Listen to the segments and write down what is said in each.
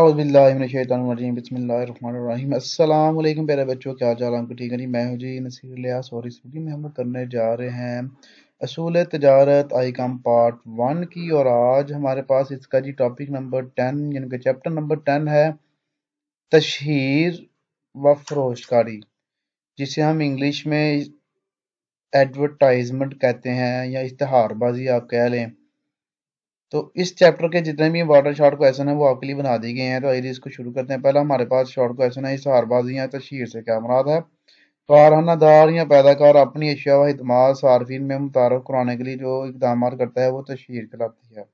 अवबिल्लाशैतरजीम बसमीम प्यारे बच्चों क्या चाल आपको ठीक है जी मैं हूँ जी नसीर लिया और इस वीडियो में हम लोग करने जा रहे हैं असूल तजारत आई कम पार्ट वन की और आज हमारे पास इसका जी टॉपिक नंबर टेन यानी कि चैप्टर नंबर टेन है तशहर व फरोशकारी जिसे हम इंग्लिश में एडवर्टाइजमेंट कहते हैं या इश्तहारबाजी आप कह लें तो इस चैप्टर के जितने भी इंपॉर्टेंट शॉर्ट क्वेश्चन है वो आपके लिए बना दिए गए हैं तो आइए इसको शुरू करते हैं पहला हमारे पास शॉर्ट क्वेश्चन है इशारबाजी या तशहर से क्या मुराद है दार या पैदाकार अपनी अशिया व खदमात सार्फिन में मुतारफ कराने के लिए जो इकदाम करता है वो तशहर कहलाती है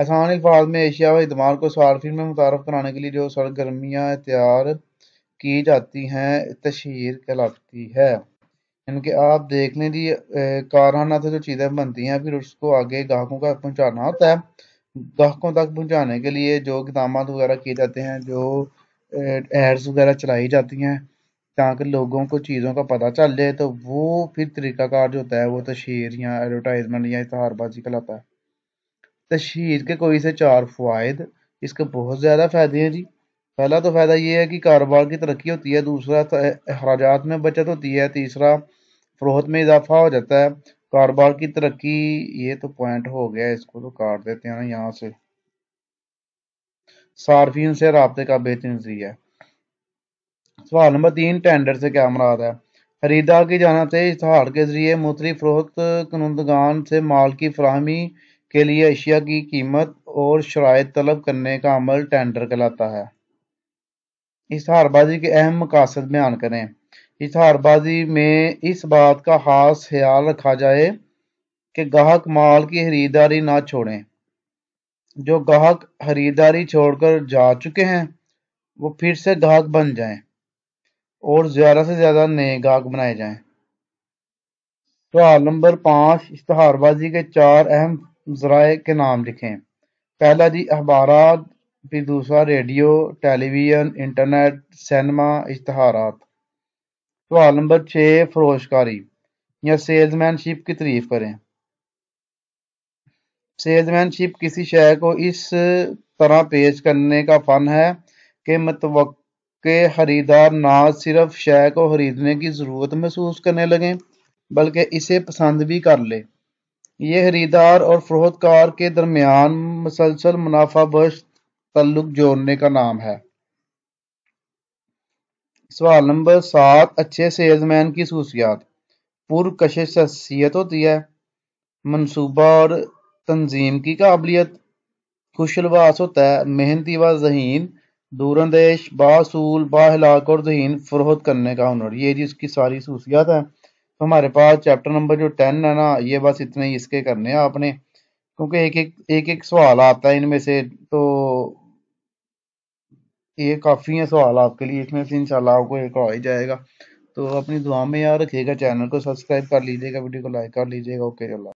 आसान अल्फाज में एशिया व इदमार को सार्फिन में मुतारफ कराने के लिए जो सरगर्मियाँ तैयार की जाती हैं तशहर कहलाती है यानी कि आप देखने दी कारखाना से जो चीज़ें बनती हैं फिर उसको आगे ग्राहकों का पहुंचाना होता है ग्राहकों तक पहुंचाने के लिए जो इकदाम वगैरह किए जाते हैं जो एड्स वगैरह चलाई जाती हैं ताकि लोगों को चीज़ों का पता चल जाए तो वो फिर तरीक़ाकार जो होता है वो तशहर या एडवर्टाइजमेंट या इश्तहारबाजी कहलाता है तशहर के कोई से चार फ़वाद इसके बहुत ज़्यादा फ़ायदे हैं जी पहला तो फ़ायदा ये है कि कारोबार की तरक्की होती है दूसरा अखराज में बचत होती है तीसरा फरोहत में इजाफा हो जाता है कारोबार की तरक्की ये तो पॉइंट हो गया इसको तो काट देते हैं ना यहाँ से सार्फिन से रबते का बेहतरीन जरिया सवाल नंबर तीन टेंडर से क्या मराद है खरीदार की जाना से इश्तहार के जरिए मुतरी फरोहत कनुंदगान से माल की फ्राहमी के लिए अशिया की कीमत और शराय तलब करने का अमल टेंडर कहलाता है इश्तहारबाजी के अहम मकासद बयान करें इजहारबाजी में इस बात का खास ख्याल रखा जाए कि गाहक माल की खरीदारी ना छोड़ें जो गाहक खरीदारी छोड़कर जा चुके हैं वो फिर से गाहक बन जाएं और ज़्यादा से ज़्यादा नए गाहक बनाए जाएं सवाल नंबर पाँच इश्तहारबाजी के चार अहम जराए के नाम लिखें पहला जी अखबार फिर दूसरा रेडियो टेलीविज़न इंटरनेट सिनेमा इश्तहारात सवाल नंबर छः फरोशकारी या सेल्समैनशिप की तारीफ करें सेल्समैनशिप किसी शय को इस तरह पेश करने का फन है कि मतव खरीदार ना सिर्फ शय को खरीदने की ज़रूरत महसूस करने लगे बल्कि इसे पसंद भी कर ले ये खरीदार और फरोहतकार के दरमियान मुसलसल मुनाफा बश तल्लुक जोड़ने का नाम है सवाल नंबर सात अच्छे सेल्समैन की खूसियात पुरकशिश शख्सियत होती है मनसूबा और तंजीम की काबिलियत खुशलवास होता है मेहनती व जहीन दूरंदेश बासूल बाहलाक और जहीन फरोहत करने का हुनर ये जी उसकी सारी खूसियात है तो हमारे पास चैप्टर नंबर जो टेन है ना ये बस इतने ही इसके करने हैं आपने क्योंकि एक एक एक एक सवाल आता है इनमें से तो ये काफ़ी है सवाल आपके लिए इसमें से इंशाल्लाह आपको एक आ ही जाएगा तो अपनी दुआ में याद रखिएगा चैनल को सब्सक्राइब कर लीजिएगा वीडियो को लाइक कर लीजिएगा ओके